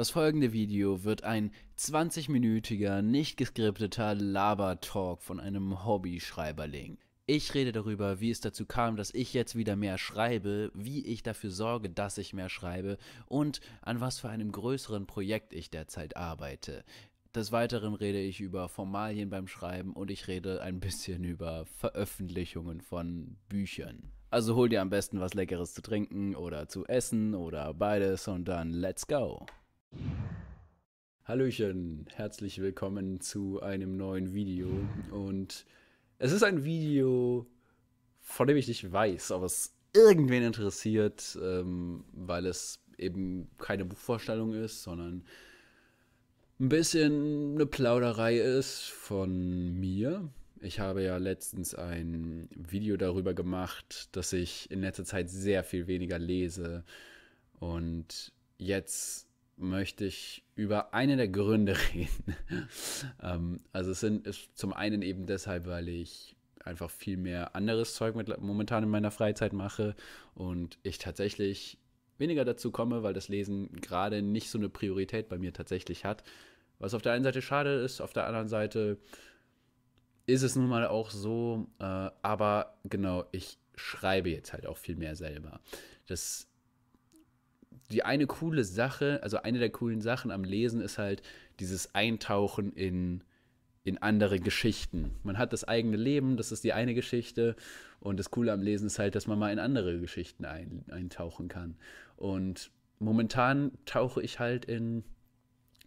Das folgende Video wird ein 20-minütiger, nicht geskripteter Labertalk von einem Hobby-Schreiberling. Ich rede darüber, wie es dazu kam, dass ich jetzt wieder mehr schreibe, wie ich dafür sorge, dass ich mehr schreibe und an was für einem größeren Projekt ich derzeit arbeite. Des Weiteren rede ich über Formalien beim Schreiben und ich rede ein bisschen über Veröffentlichungen von Büchern. Also hol dir am besten was Leckeres zu trinken oder zu essen oder beides und dann let's go. Hallöchen, herzlich willkommen zu einem neuen Video. Und es ist ein Video, von dem ich nicht weiß, ob es irgendwen interessiert, ähm, weil es eben keine Buchvorstellung ist, sondern ein bisschen eine Plauderei ist von mir. Ich habe ja letztens ein Video darüber gemacht, dass ich in letzter Zeit sehr viel weniger lese und jetzt möchte ich über einen der Gründe reden. ähm, also es sind ist zum einen eben deshalb, weil ich einfach viel mehr anderes Zeug mit, momentan in meiner Freizeit mache und ich tatsächlich weniger dazu komme, weil das Lesen gerade nicht so eine Priorität bei mir tatsächlich hat. Was auf der einen Seite schade ist, auf der anderen Seite ist es nun mal auch so, äh, aber genau, ich schreibe jetzt halt auch viel mehr selber. Das die eine coole Sache, also eine der coolen Sachen am Lesen ist halt dieses Eintauchen in, in andere Geschichten. Man hat das eigene Leben, das ist die eine Geschichte. Und das Coole am Lesen ist halt, dass man mal in andere Geschichten ein, eintauchen kann. Und momentan tauche ich halt in,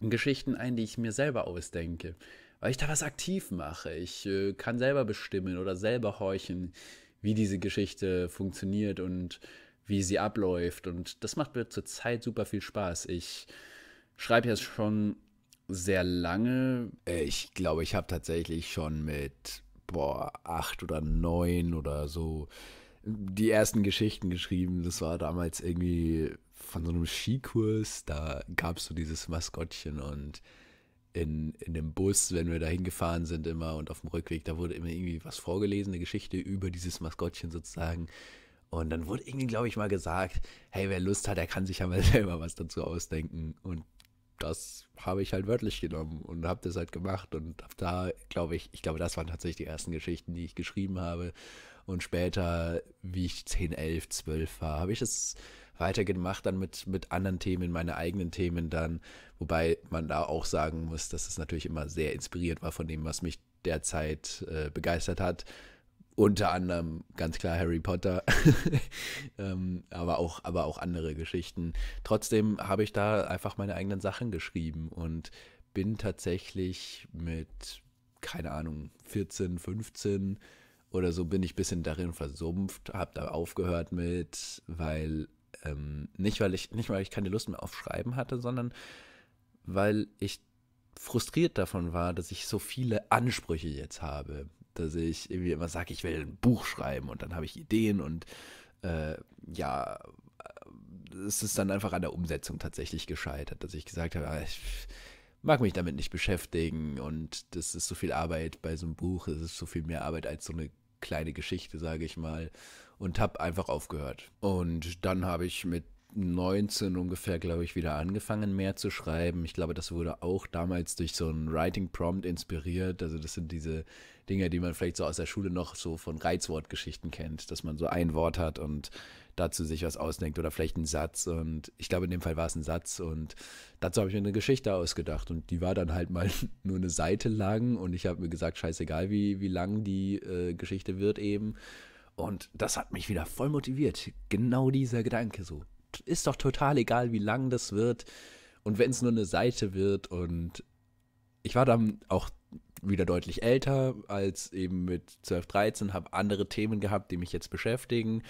in, Geschichten ein, die ich mir selber ausdenke. Weil ich da was aktiv mache. Ich äh, kann selber bestimmen oder selber horchen, wie diese Geschichte funktioniert und wie sie abläuft. Und das macht mir zurzeit super viel Spaß. Ich schreibe jetzt schon sehr lange. Ich glaube, ich habe tatsächlich schon mit boah, acht oder neun oder so die ersten Geschichten geschrieben. Das war damals irgendwie von so einem Skikurs. Da gab es so dieses Maskottchen und in, in dem Bus, wenn wir da hingefahren sind immer und auf dem Rückweg, da wurde immer irgendwie was vorgelesen, eine Geschichte über dieses Maskottchen sozusagen. Und dann wurde irgendwie, glaube ich, mal gesagt, hey, wer Lust hat, der kann sich ja mal selber was dazu ausdenken. Und das habe ich halt wörtlich genommen und habe das halt gemacht und habe da, glaube ich, ich glaube, das waren tatsächlich die ersten Geschichten, die ich geschrieben habe. Und später, wie ich 10, 11, 12 war, habe ich es weitergemacht dann mit, mit anderen Themen, meine eigenen Themen dann. Wobei man da auch sagen muss, dass es natürlich immer sehr inspiriert war von dem, was mich derzeit äh, begeistert hat unter anderem ganz klar Harry Potter, ähm, aber, auch, aber auch andere Geschichten. Trotzdem habe ich da einfach meine eigenen Sachen geschrieben und bin tatsächlich mit, keine Ahnung, 14, 15 oder so bin ich ein bisschen darin versumpft, habe da aufgehört mit, weil, ähm, nicht weil ich, nicht weil ich keine Lust mehr auf Schreiben hatte, sondern weil ich frustriert davon war, dass ich so viele Ansprüche jetzt habe dass ich irgendwie immer sage, ich will ein Buch schreiben und dann habe ich Ideen und äh, ja, äh, es ist dann einfach an der Umsetzung tatsächlich gescheitert, dass ich gesagt habe, ah, ich mag mich damit nicht beschäftigen und das ist so viel Arbeit bei so einem Buch, es ist so viel mehr Arbeit als so eine kleine Geschichte, sage ich mal, und habe einfach aufgehört. Und dann habe ich mit 19 ungefähr, glaube ich, wieder angefangen, mehr zu schreiben. Ich glaube, das wurde auch damals durch so einen Writing Prompt inspiriert. Also das sind diese Dinge, die man vielleicht so aus der Schule noch so von Reizwortgeschichten kennt, dass man so ein Wort hat und dazu sich was ausdenkt oder vielleicht einen Satz. Und ich glaube, in dem Fall war es ein Satz. Und dazu habe ich mir eine Geschichte ausgedacht. Und die war dann halt mal nur eine Seite lang. Und ich habe mir gesagt, scheißegal, wie, wie lang die äh, Geschichte wird eben. Und das hat mich wieder voll motiviert. Genau dieser Gedanke so ist doch total egal, wie lang das wird und wenn es nur eine Seite wird. Und ich war dann auch wieder deutlich älter als eben mit 12, 13, habe andere Themen gehabt, die mich jetzt beschäftigen.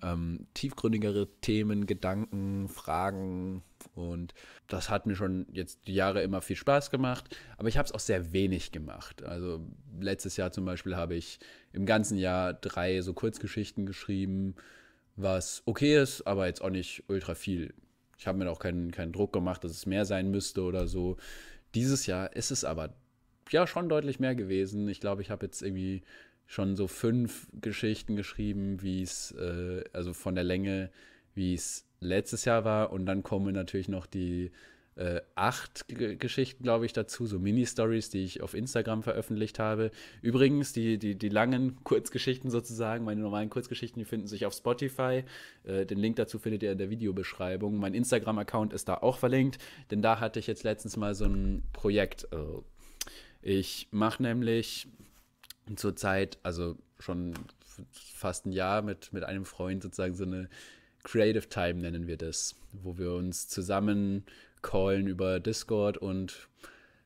Ähm, tiefgründigere Themen, Gedanken, Fragen und das hat mir schon jetzt die Jahre immer viel Spaß gemacht, aber ich habe es auch sehr wenig gemacht. Also letztes Jahr zum Beispiel habe ich im ganzen Jahr drei so Kurzgeschichten geschrieben, was okay ist, aber jetzt auch nicht ultra viel. Ich habe mir auch keinen, keinen Druck gemacht, dass es mehr sein müsste oder so. Dieses Jahr ist es aber ja schon deutlich mehr gewesen. Ich glaube, ich habe jetzt irgendwie schon so fünf Geschichten geschrieben, wie es, äh, also von der Länge, wie es letztes Jahr war. Und dann kommen natürlich noch die äh, acht G Geschichten, glaube ich, dazu, so Mini-Stories, die ich auf Instagram veröffentlicht habe. Übrigens, die, die, die langen Kurzgeschichten sozusagen, meine normalen Kurzgeschichten, die finden sich auf Spotify. Äh, den Link dazu findet ihr in der Videobeschreibung. Mein Instagram-Account ist da auch verlinkt, denn da hatte ich jetzt letztens mal so ein Projekt. Äh, ich mache nämlich zurzeit, also schon fast ein Jahr mit, mit einem Freund sozusagen so eine Creative Time nennen wir das, wo wir uns zusammen callen über Discord und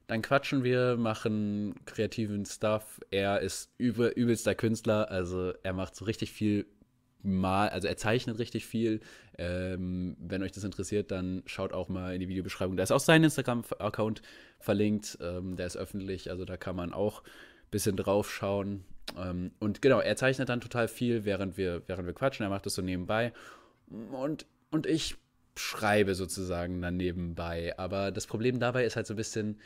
dann quatschen wir, machen kreativen Stuff. Er ist übel, übelster Künstler, also er macht so richtig viel mal, also er zeichnet richtig viel. Ähm, wenn euch das interessiert, dann schaut auch mal in die Videobeschreibung. Da ist auch sein Instagram-Account verlinkt, ähm, der ist öffentlich, also da kann man auch ein bisschen drauf schauen. Ähm, und genau, er zeichnet dann total viel, während wir, während wir quatschen. Er macht das so nebenbei. Und, und ich schreibe sozusagen dann nebenbei. Aber das Problem dabei ist halt so ein bisschen,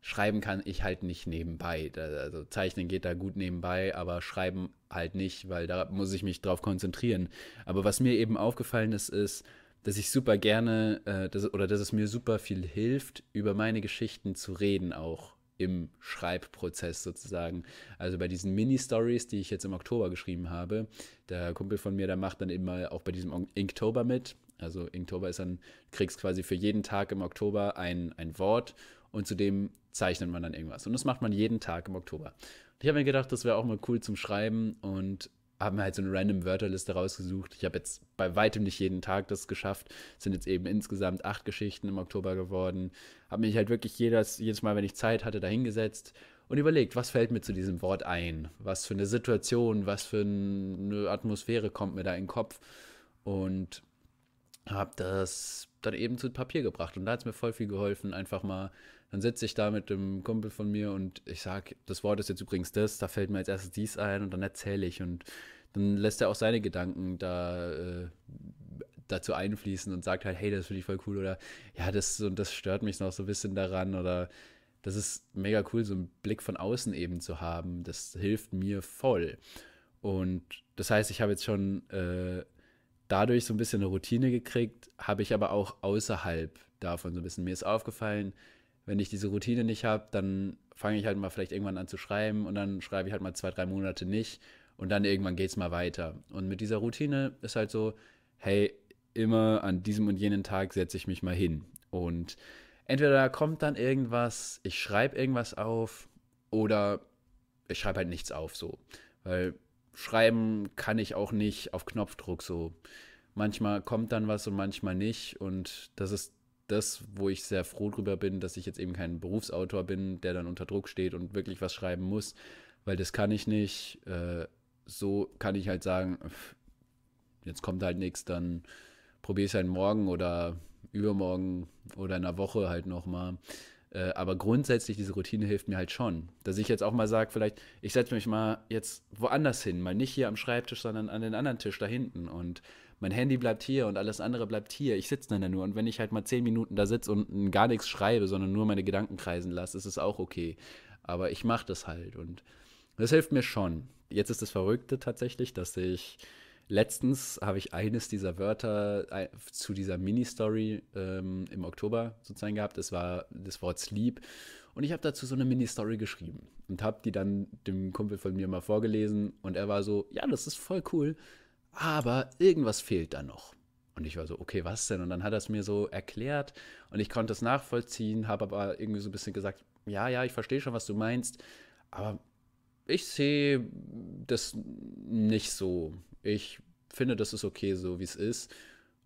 schreiben kann ich halt nicht nebenbei. Also zeichnen geht da gut nebenbei, aber schreiben halt nicht, weil da muss ich mich drauf konzentrieren. Aber was mir eben aufgefallen ist, ist, dass ich super gerne, äh, dass, oder dass es mir super viel hilft, über meine Geschichten zu reden auch im Schreibprozess sozusagen. Also bei diesen Mini-Stories, die ich jetzt im Oktober geschrieben habe, der Kumpel von mir, der macht dann eben mal auch bei diesem Inktober mit also Inktober ist dann, du kriegst quasi für jeden Tag im Oktober ein, ein Wort und zudem zeichnet man dann irgendwas. Und das macht man jeden Tag im Oktober. Und ich habe mir gedacht, das wäre auch mal cool zum Schreiben und habe mir halt so eine random Wörterliste rausgesucht. Ich habe jetzt bei weitem nicht jeden Tag das geschafft. Es sind jetzt eben insgesamt acht Geschichten im Oktober geworden. Habe mich halt wirklich jedes, jedes Mal, wenn ich Zeit hatte, dahingesetzt und überlegt, was fällt mir zu diesem Wort ein? Was für eine Situation, was für eine Atmosphäre kommt mir da in den Kopf? Und habe das dann eben zu Papier gebracht. Und da hat es mir voll viel geholfen, einfach mal, dann sitze ich da mit dem Kumpel von mir und ich sage, das Wort ist jetzt übrigens das, da fällt mir als erstes dies ein und dann erzähle ich. Und dann lässt er auch seine Gedanken da äh, dazu einfließen und sagt halt, hey, das finde ich voll cool oder ja, das und das stört mich noch so ein bisschen daran oder das ist mega cool, so einen Blick von außen eben zu haben. Das hilft mir voll. Und das heißt, ich habe jetzt schon äh, dadurch so ein bisschen eine Routine gekriegt, habe ich aber auch außerhalb davon so ein bisschen. Mir ist aufgefallen, wenn ich diese Routine nicht habe, dann fange ich halt mal vielleicht irgendwann an zu schreiben und dann schreibe ich halt mal zwei, drei Monate nicht und dann irgendwann geht es mal weiter. Und mit dieser Routine ist halt so, hey, immer an diesem und jenen Tag setze ich mich mal hin. Und entweder da kommt dann irgendwas, ich schreibe irgendwas auf oder ich schreibe halt nichts auf so. Weil schreiben kann ich auch nicht auf Knopfdruck so. Manchmal kommt dann was und manchmal nicht. Und das ist das, wo ich sehr froh drüber bin, dass ich jetzt eben kein Berufsautor bin, der dann unter Druck steht und wirklich was schreiben muss, weil das kann ich nicht. Äh, so kann ich halt sagen, jetzt kommt halt nichts, dann probiere ich es halt morgen oder übermorgen oder in einer Woche halt nochmal. Äh, aber grundsätzlich, diese Routine hilft mir halt schon. Dass ich jetzt auch mal sage, vielleicht, ich setze mich mal jetzt woanders hin, mal nicht hier am Schreibtisch, sondern an den anderen Tisch da hinten. Und mein Handy bleibt hier und alles andere bleibt hier. Ich sitze dann da nur. Und wenn ich halt mal zehn Minuten da sitze und gar nichts schreibe, sondern nur meine Gedanken kreisen lasse, ist es auch okay. Aber ich mache das halt. Und das hilft mir schon. Jetzt ist das Verrückte tatsächlich, dass ich Letztens habe ich eines dieser Wörter äh, zu dieser Mini-Story ähm, im Oktober sozusagen gehabt. Das war das Wort Sleep. Und ich habe dazu so eine Mini-Story geschrieben und habe die dann dem Kumpel von mir mal vorgelesen. Und er war so, ja, das ist voll cool, aber irgendwas fehlt da noch. Und ich war so, okay, was denn? Und dann hat er es mir so erklärt und ich konnte es nachvollziehen, habe aber irgendwie so ein bisschen gesagt, ja, ja, ich verstehe schon, was du meinst, aber ich sehe das nicht so ich finde, das ist okay, so wie es ist.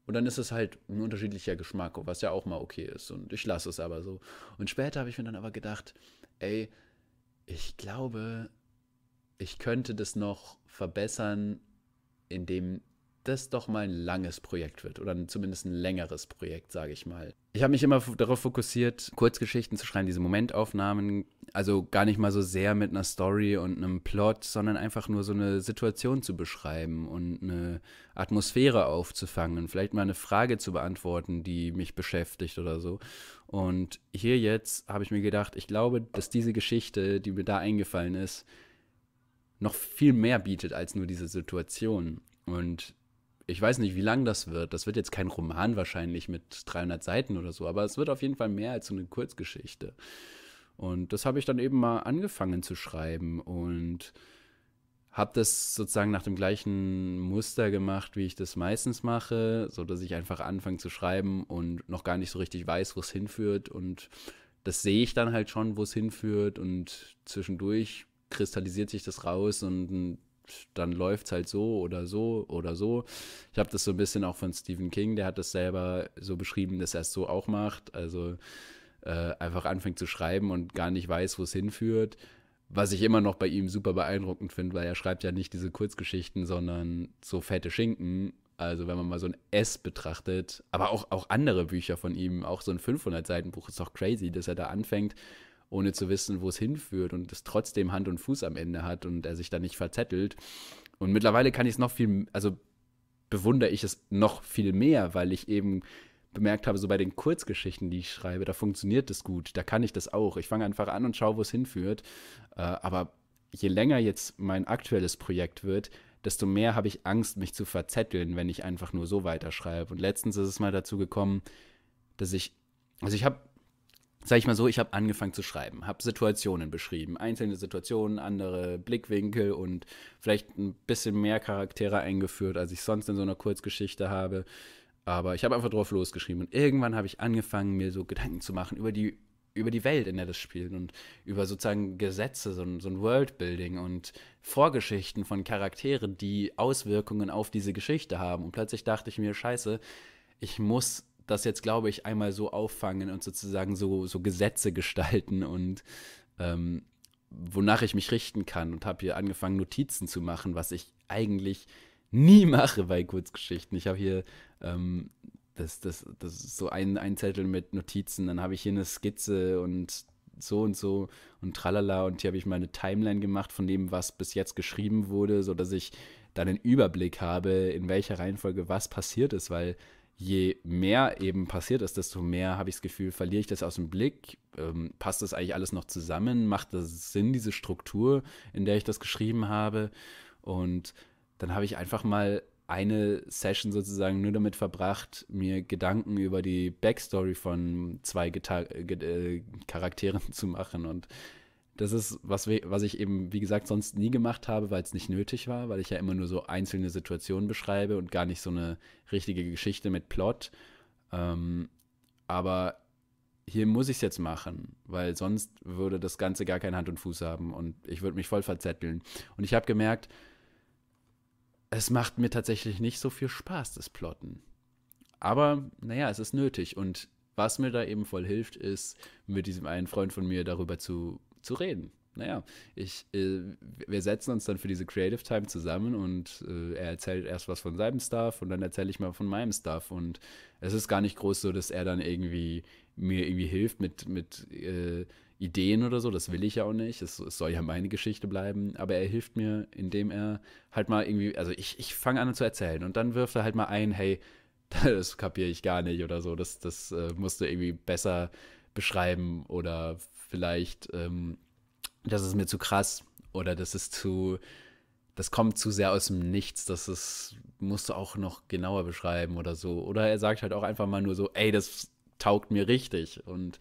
Und dann ist es halt ein unterschiedlicher Geschmack, was ja auch mal okay ist. Und ich lasse es aber so. Und später habe ich mir dann aber gedacht, ey, ich glaube, ich könnte das noch verbessern, indem das doch mal ein langes Projekt wird oder zumindest ein längeres Projekt, sage ich mal. Ich habe mich immer darauf fokussiert, Kurzgeschichten zu schreiben, diese Momentaufnahmen, also gar nicht mal so sehr mit einer Story und einem Plot, sondern einfach nur so eine Situation zu beschreiben und eine Atmosphäre aufzufangen, vielleicht mal eine Frage zu beantworten, die mich beschäftigt oder so. Und hier jetzt habe ich mir gedacht, ich glaube, dass diese Geschichte, die mir da eingefallen ist, noch viel mehr bietet als nur diese Situation. Und ich weiß nicht, wie lang das wird. Das wird jetzt kein Roman wahrscheinlich mit 300 Seiten oder so, aber es wird auf jeden Fall mehr als so eine Kurzgeschichte. Und das habe ich dann eben mal angefangen zu schreiben und habe das sozusagen nach dem gleichen Muster gemacht, wie ich das meistens mache, so dass ich einfach anfange zu schreiben und noch gar nicht so richtig weiß, wo es hinführt und das sehe ich dann halt schon, wo es hinführt und zwischendurch kristallisiert sich das raus und dann läuft es halt so oder so oder so. Ich habe das so ein bisschen auch von Stephen King, der hat das selber so beschrieben, dass er es so auch macht. Also äh, einfach anfängt zu schreiben und gar nicht weiß, wo es hinführt. Was ich immer noch bei ihm super beeindruckend finde, weil er schreibt ja nicht diese Kurzgeschichten, sondern so fette Schinken. Also wenn man mal so ein S betrachtet, aber auch, auch andere Bücher von ihm, auch so ein 500-Seiten-Buch ist doch crazy, dass er da anfängt ohne zu wissen, wo es hinführt und es trotzdem Hand und Fuß am Ende hat und er sich da nicht verzettelt. Und mittlerweile kann ich es noch viel, also bewundere ich es noch viel mehr, weil ich eben bemerkt habe, so bei den Kurzgeschichten, die ich schreibe, da funktioniert das gut, da kann ich das auch. Ich fange einfach an und schaue, wo es hinführt. Äh, aber je länger jetzt mein aktuelles Projekt wird, desto mehr habe ich Angst, mich zu verzetteln, wenn ich einfach nur so weiterschreibe. Und letztens ist es mal dazu gekommen, dass ich, also ich habe sag ich mal so, ich habe angefangen zu schreiben, habe Situationen beschrieben, einzelne Situationen, andere Blickwinkel und vielleicht ein bisschen mehr Charaktere eingeführt, als ich sonst in so einer Kurzgeschichte habe. Aber ich habe einfach drauf losgeschrieben und irgendwann habe ich angefangen, mir so Gedanken zu machen über die über die Welt, in der das spielt und über sozusagen Gesetze, so ein, so ein Worldbuilding und Vorgeschichten von Charakteren, die Auswirkungen auf diese Geschichte haben. Und plötzlich dachte ich mir, scheiße, ich muss das jetzt, glaube ich, einmal so auffangen und sozusagen so, so Gesetze gestalten und ähm, wonach ich mich richten kann und habe hier angefangen, Notizen zu machen, was ich eigentlich nie mache bei Kurzgeschichten. Ich habe hier ähm, das, das, das ist so ein, ein Zettel mit Notizen, dann habe ich hier eine Skizze und so und so und tralala und hier habe ich meine Timeline gemacht von dem, was bis jetzt geschrieben wurde, sodass ich dann einen Überblick habe, in welcher Reihenfolge was passiert ist, weil je mehr eben passiert ist, desto mehr habe ich das Gefühl, verliere ich das aus dem Blick. Ähm, passt das eigentlich alles noch zusammen? Macht das Sinn, diese Struktur, in der ich das geschrieben habe? Und dann habe ich einfach mal eine Session sozusagen nur damit verbracht, mir Gedanken über die Backstory von zwei Geta äh, Charakteren zu machen und das ist, was, was ich eben, wie gesagt, sonst nie gemacht habe, weil es nicht nötig war, weil ich ja immer nur so einzelne Situationen beschreibe und gar nicht so eine richtige Geschichte mit Plot. Ähm, aber hier muss ich es jetzt machen, weil sonst würde das Ganze gar keinen Hand und Fuß haben und ich würde mich voll verzetteln. Und ich habe gemerkt, es macht mir tatsächlich nicht so viel Spaß, das Plotten. Aber naja, es ist nötig. Und was mir da eben voll hilft, ist, mit diesem einen Freund von mir darüber zu zu reden. Naja, ich, äh, wir setzen uns dann für diese Creative Time zusammen und äh, er erzählt erst was von seinem Stuff und dann erzähle ich mal von meinem Stuff. Und es ist gar nicht groß so, dass er dann irgendwie mir irgendwie hilft mit, mit äh, Ideen oder so. Das will ich ja auch nicht. Es, es, soll ja meine Geschichte bleiben. Aber er hilft mir, indem er halt mal irgendwie, also ich, ich fange an zu erzählen und dann wirft er halt mal ein, hey, das kapiere ich gar nicht oder so. Das, das äh, musst du irgendwie besser beschreiben oder vielleicht, ähm, das ist mir zu krass oder das ist zu, das kommt zu sehr aus dem Nichts, das ist, musst du auch noch genauer beschreiben oder so. Oder er sagt halt auch einfach mal nur so, ey, das taugt mir richtig und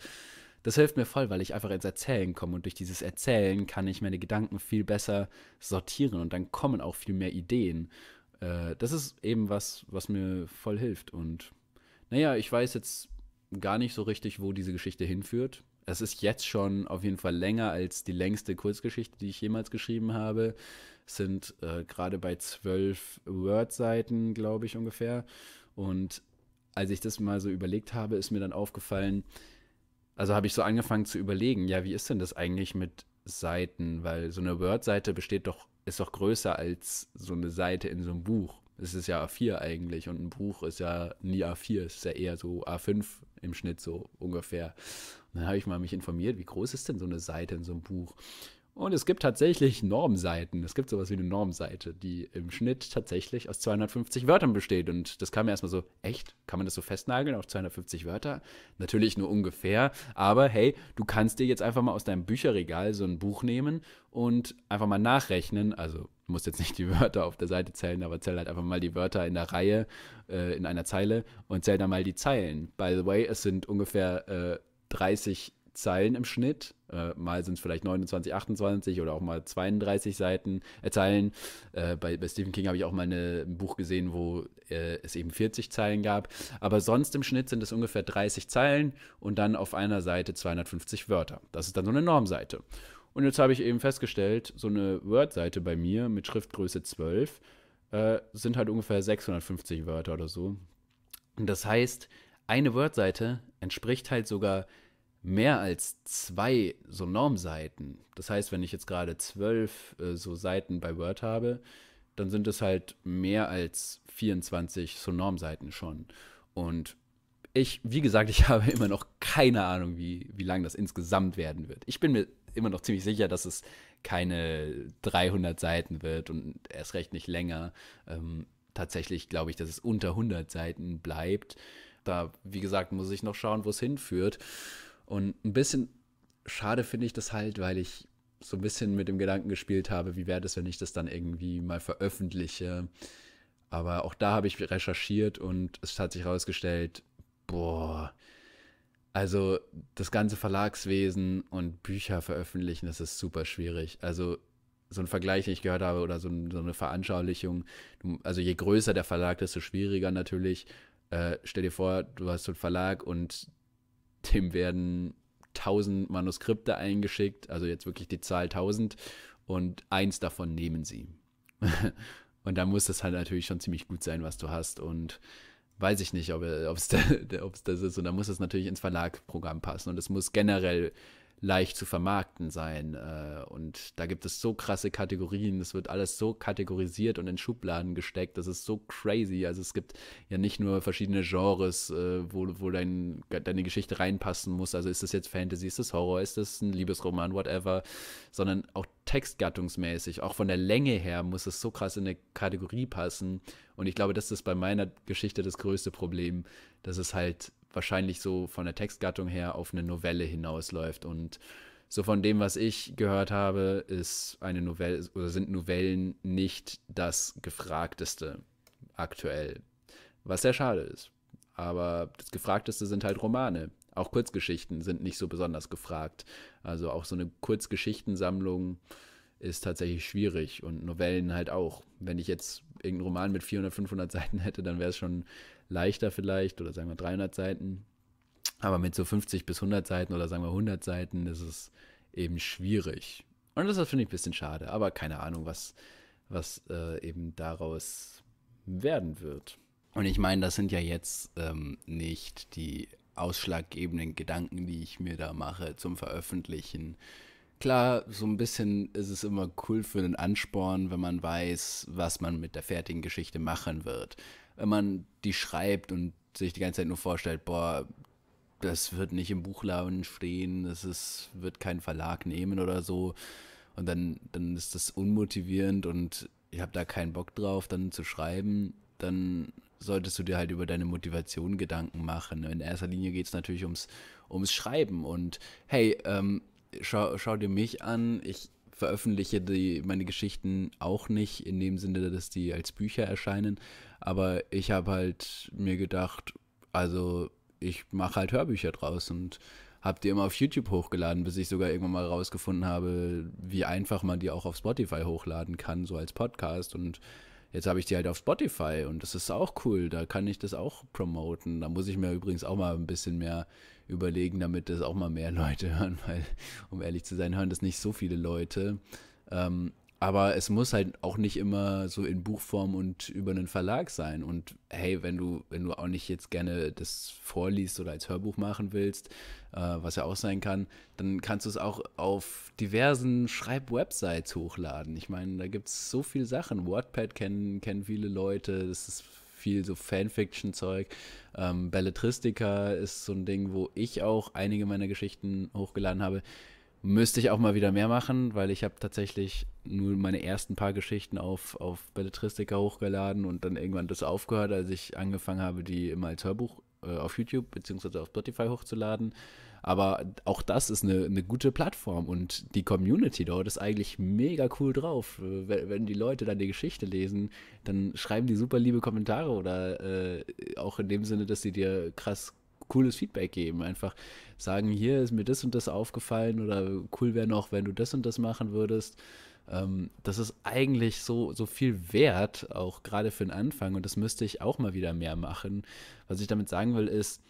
das hilft mir voll, weil ich einfach ins Erzählen komme und durch dieses Erzählen kann ich meine Gedanken viel besser sortieren und dann kommen auch viel mehr Ideen. Äh, das ist eben was, was mir voll hilft und naja, ich weiß jetzt gar nicht so richtig, wo diese Geschichte hinführt. Es ist jetzt schon auf jeden Fall länger als die längste Kurzgeschichte, die ich jemals geschrieben habe. Es sind äh, gerade bei zwölf Word-Seiten, glaube ich, ungefähr. Und als ich das mal so überlegt habe, ist mir dann aufgefallen, also habe ich so angefangen zu überlegen, ja, wie ist denn das eigentlich mit Seiten? Weil so eine Word-Seite besteht doch, ist doch größer als so eine Seite in so einem Buch. Es ist ja A4 eigentlich und ein Buch ist ja nie A4, es ist ja eher so A5 im Schnitt so ungefähr. Dann habe ich mal mich informiert, wie groß ist denn so eine Seite in so einem Buch? Und es gibt tatsächlich Normseiten. Es gibt sowas wie eine Normseite, die im Schnitt tatsächlich aus 250 Wörtern besteht. Und das kam mir erstmal so, echt? Kann man das so festnageln auf 250 Wörter? Natürlich nur ungefähr. Aber hey, du kannst dir jetzt einfach mal aus deinem Bücherregal so ein Buch nehmen und einfach mal nachrechnen. Also du musst jetzt nicht die Wörter auf der Seite zählen, aber zähl halt einfach mal die Wörter in der Reihe, äh, in einer Zeile und zähl dann mal die Zeilen. By the way, es sind ungefähr... Äh, 30 Zeilen im Schnitt. Äh, mal sind es vielleicht 29, 28 oder auch mal 32 Seiten, äh, Zeilen. Äh, bei, bei, Stephen King habe ich auch mal eine, ein Buch gesehen, wo äh, es eben 40 Zeilen gab. Aber sonst im Schnitt sind es ungefähr 30 Zeilen und dann auf einer Seite 250 Wörter. Das ist dann so eine Normseite. Und jetzt habe ich eben festgestellt, so eine Word-Seite bei mir mit Schriftgröße 12 äh, sind halt ungefähr 650 Wörter oder so. Und das heißt, eine Word-Seite entspricht halt sogar mehr als zwei so Normseiten. Das heißt, wenn ich jetzt gerade zwölf äh, so Seiten bei Word habe, dann sind es halt mehr als 24 so Normseiten schon. Und ich, wie gesagt, ich habe immer noch keine Ahnung, wie, wie lang das insgesamt werden wird. Ich bin mir immer noch ziemlich sicher, dass es keine 300 Seiten wird und erst recht nicht länger. Ähm, tatsächlich glaube ich, dass es unter 100 Seiten bleibt da, wie gesagt, muss ich noch schauen, wo es hinführt. Und ein bisschen schade finde ich das halt, weil ich so ein bisschen mit dem Gedanken gespielt habe, wie wäre das, wenn ich das dann irgendwie mal veröffentliche. Aber auch da habe ich recherchiert und es hat sich herausgestellt, boah, also das ganze Verlagswesen und Bücher veröffentlichen, das ist super schwierig. Also so ein Vergleich, den ich gehört habe, oder so, so eine Veranschaulichung. Also je größer der Verlag, desto schwieriger natürlich. Äh, stell dir vor, du hast so einen Verlag und dem werden 1000 Manuskripte eingeschickt, also jetzt wirklich die Zahl 1000 und eins davon nehmen sie. und da muss das halt natürlich schon ziemlich gut sein, was du hast und weiß ich nicht, ob es da, das ist und da muss es natürlich ins Verlagprogramm passen und es muss generell leicht zu vermarkten sein. Äh, und da gibt es so krasse Kategorien, es wird alles so kategorisiert und in Schubladen gesteckt, das ist so crazy. Also es gibt ja nicht nur verschiedene Genres, äh, wo, wo dein, deine Geschichte reinpassen muss. Also ist das jetzt Fantasy, ist das Horror, ist das ein Liebesroman, whatever, sondern auch textgattungsmäßig, auch von der Länge her muss es so krass in eine Kategorie passen. Und ich glaube, das ist bei meiner Geschichte das größte Problem, dass es halt wahrscheinlich so von der Textgattung her auf eine Novelle hinausläuft. Und so von dem, was ich gehört habe, ist eine Novelle oder sind Novellen nicht das gefragteste aktuell. Was sehr schade ist. Aber das gefragteste sind halt Romane. Auch Kurzgeschichten sind nicht so besonders gefragt. Also auch so eine Kurzgeschichtensammlung ist tatsächlich schwierig und Novellen halt auch. Wenn ich jetzt irgendein Roman mit 400, 500 Seiten hätte, dann wäre es schon leichter vielleicht oder sagen wir 300 Seiten. Aber mit so 50 bis 100 Seiten oder sagen wir 100 Seiten ist es eben schwierig. Und das finde ich ein bisschen schade, aber keine Ahnung, was, was äh, eben daraus werden wird. Und ich meine, das sind ja jetzt ähm, nicht die ausschlaggebenden Gedanken, die ich mir da mache zum Veröffentlichen Klar, so ein bisschen ist es immer cool für den Ansporn, wenn man weiß, was man mit der fertigen Geschichte machen wird. Wenn man die schreibt und sich die ganze Zeit nur vorstellt, boah, das wird nicht im Buchladen stehen, das ist, wird kein Verlag nehmen oder so. Und dann, dann ist das unmotivierend und ich habe da keinen Bock drauf, dann zu schreiben. Dann solltest du dir halt über deine Motivation Gedanken machen. In erster Linie geht es natürlich ums, ums Schreiben. Und hey, ähm, schau, schau dir mich an. Ich veröffentliche die, meine Geschichten auch nicht, in dem Sinne, dass die als Bücher erscheinen. Aber ich habe halt mir gedacht, also ich mache halt Hörbücher draus und habe die immer auf YouTube hochgeladen, bis ich sogar irgendwann mal rausgefunden habe, wie einfach man die auch auf Spotify hochladen kann, so als Podcast. Und jetzt habe ich die halt auf Spotify und das ist auch cool. Da kann ich das auch promoten. Da muss ich mir übrigens auch mal ein bisschen mehr überlegen, damit das auch mal mehr Leute hören, weil, um ehrlich zu sein, hören das nicht so viele Leute. Ähm, aber es muss halt auch nicht immer so in Buchform und über einen Verlag sein. Und hey, wenn du, wenn du auch nicht jetzt gerne das vorliest oder als Hörbuch machen willst, äh, was ja auch sein kann, dann kannst du es auch auf diversen Schreibwebsites hochladen. Ich meine, da gibt es so viele Sachen. WordPad kennen, kennen viele Leute. Das ist viel so Fanfiction-Zeug. Ähm, Belletristica ist so ein Ding, wo ich auch einige meiner Geschichten hochgeladen habe. Müsste ich auch mal wieder mehr machen, weil ich habe tatsächlich nur meine ersten paar Geschichten auf, auf Belletristica hochgeladen und dann irgendwann das aufgehört, als ich angefangen habe, die immer als Hörbuch äh, auf YouTube bzw. auf Spotify hochzuladen. Aber auch das ist eine, eine gute Plattform und die Community dort ist eigentlich mega cool drauf. Wenn, wenn die Leute dann die Geschichte lesen, dann schreiben die super liebe Kommentare oder äh, auch in dem Sinne, dass sie dir krass cooles Feedback geben. Einfach sagen, hier ist mir das und das aufgefallen oder cool wäre noch, wenn du das und das machen würdest. Ähm, das ist eigentlich so, so viel wert, auch gerade für den Anfang. Und das müsste ich auch mal wieder mehr machen. Was ich damit sagen will, ist,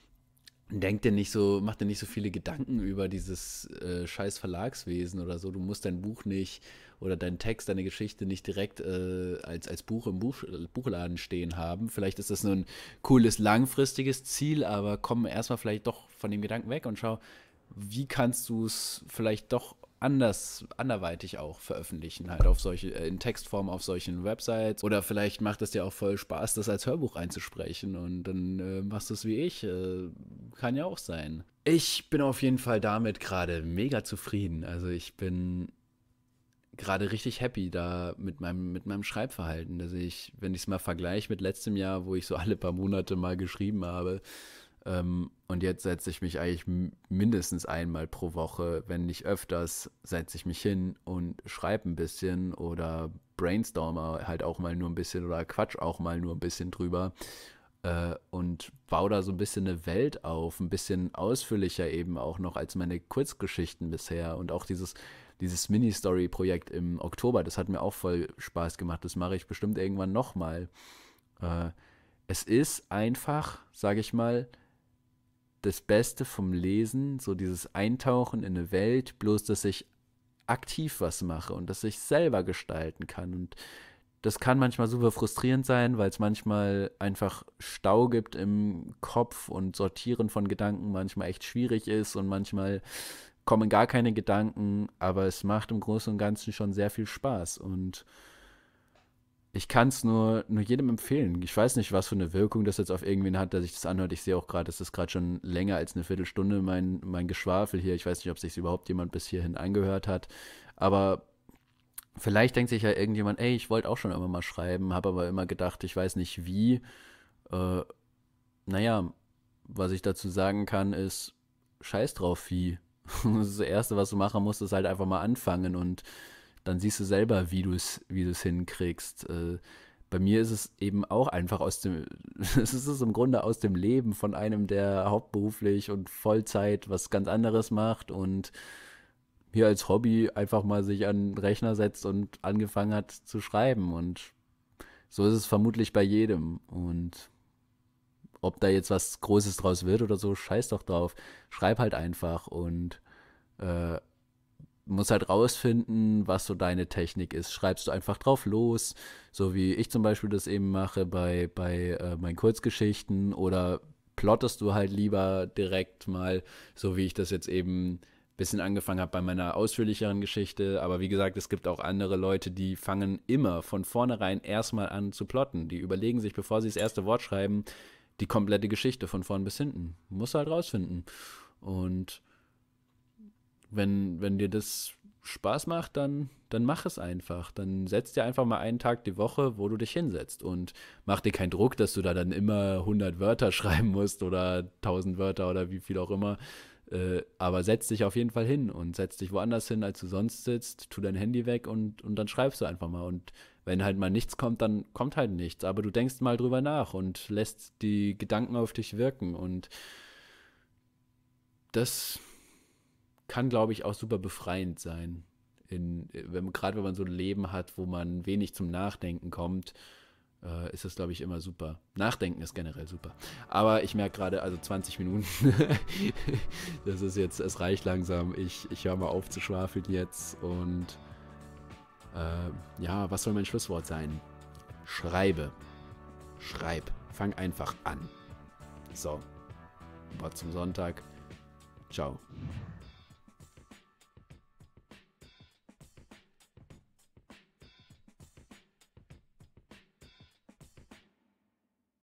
denk dir nicht so, mach dir nicht so viele Gedanken über dieses äh, scheiß Verlagswesen oder so. Du musst dein Buch nicht oder deinen Text, deine Geschichte nicht direkt äh, als, als Buch im Buch, äh, Buchladen stehen haben. Vielleicht ist das nur ein cooles, langfristiges Ziel, aber komm erstmal vielleicht doch von dem Gedanken weg und schau, wie kannst du es vielleicht doch anders, anderweitig auch veröffentlichen, halt auf solche, äh, in Textform auf solchen Websites. Oder vielleicht macht es dir auch voll Spaß, das als Hörbuch einzusprechen und dann äh, machst du es wie ich, äh, kann ja auch sein. Ich bin auf jeden Fall damit gerade mega zufrieden. Also ich bin gerade richtig happy da mit meinem, mit meinem Schreibverhalten, dass also ich, wenn ich es mal vergleiche mit letztem Jahr, wo ich so alle paar Monate mal geschrieben habe, ähm, und jetzt setze ich mich eigentlich mindestens einmal pro Woche, wenn nicht öfters, setze ich mich hin und schreibe ein bisschen oder brainstorme halt auch mal nur ein bisschen oder quatsch auch mal nur ein bisschen drüber äh, und baue da so ein bisschen eine Welt auf, ein bisschen ausführlicher eben auch noch als meine Kurzgeschichten bisher und auch dieses dieses Mini-Story-Projekt im Oktober, das hat mir auch voll Spaß gemacht. Das mache ich bestimmt irgendwann nochmal. Äh, es ist einfach, sage ich mal, das Beste vom Lesen, so dieses Eintauchen in eine Welt, bloß dass ich aktiv was mache und dass ich selber gestalten kann und das kann manchmal super frustrierend sein, weil es manchmal einfach Stau gibt im Kopf und Sortieren von Gedanken manchmal echt schwierig ist und manchmal kommen gar keine Gedanken, aber es macht im Großen und Ganzen schon sehr viel Spaß und ich kann es nur, nur jedem empfehlen. Ich weiß nicht, was für eine Wirkung das jetzt auf irgendwen hat, dass ich das anhört. Ich sehe auch gerade, es ist gerade schon länger als eine Viertelstunde mein, mein Geschwafel hier. Ich weiß nicht, ob sich überhaupt jemand bis hierhin angehört hat. Aber vielleicht denkt sich ja irgendjemand, ey, ich wollte auch schon immer mal schreiben, habe aber immer gedacht, ich weiß nicht wie. Äh, naja, was ich dazu sagen kann, ist, scheiß drauf wie. das Erste, was du machen musst, ist halt einfach mal anfangen und dann siehst du selber, wie du es wie hinkriegst. Äh, bei mir ist es eben auch einfach aus dem, es ist im Grunde aus dem Leben von einem, der hauptberuflich und Vollzeit was ganz anderes macht und hier als Hobby einfach mal sich an den Rechner setzt und angefangen hat zu schreiben. Und so ist es vermutlich bei jedem. Und ob da jetzt was Großes draus wird oder so, scheiß doch drauf. Schreib halt einfach und äh, musst halt rausfinden, was so deine Technik ist. Schreibst du einfach drauf los, so wie ich zum Beispiel das eben mache bei, bei äh, meinen Kurzgeschichten oder plottest du halt lieber direkt mal, so wie ich das jetzt eben bisschen angefangen habe bei meiner ausführlicheren Geschichte. Aber wie gesagt, es gibt auch andere Leute, die fangen immer von vornherein erstmal an zu plotten. Die überlegen sich, bevor sie das erste Wort schreiben, die komplette Geschichte von vorn bis hinten. Muss halt rausfinden. Und wenn, wenn dir das Spaß macht, dann, dann mach es einfach. Dann setz dir einfach mal einen Tag die Woche, wo du dich hinsetzt und mach dir keinen Druck, dass du da dann immer 100 Wörter schreiben musst oder 1000 Wörter oder wie viel auch immer, äh, aber setz dich auf jeden Fall hin und setz dich woanders hin, als du sonst sitzt, tu dein Handy weg und, und dann schreibst du einfach mal. Und wenn halt mal nichts kommt, dann kommt halt nichts. Aber du denkst mal drüber nach und lässt die Gedanken auf dich wirken. Und das kann, glaube ich, auch super befreiend sein. In, wenn, gerade wenn man so ein Leben hat, wo man wenig zum Nachdenken kommt äh, ist das, glaube ich, immer super. Nachdenken ist generell super. Aber ich merke gerade, also 20 Minuten, das ist jetzt, es reicht langsam. Ich, ich höre mal auf zu schwafeln jetzt und äh, ja, was soll mein Schlusswort sein? Schreibe. Schreib. Fang einfach an. So. Wort zum Sonntag. Ciao.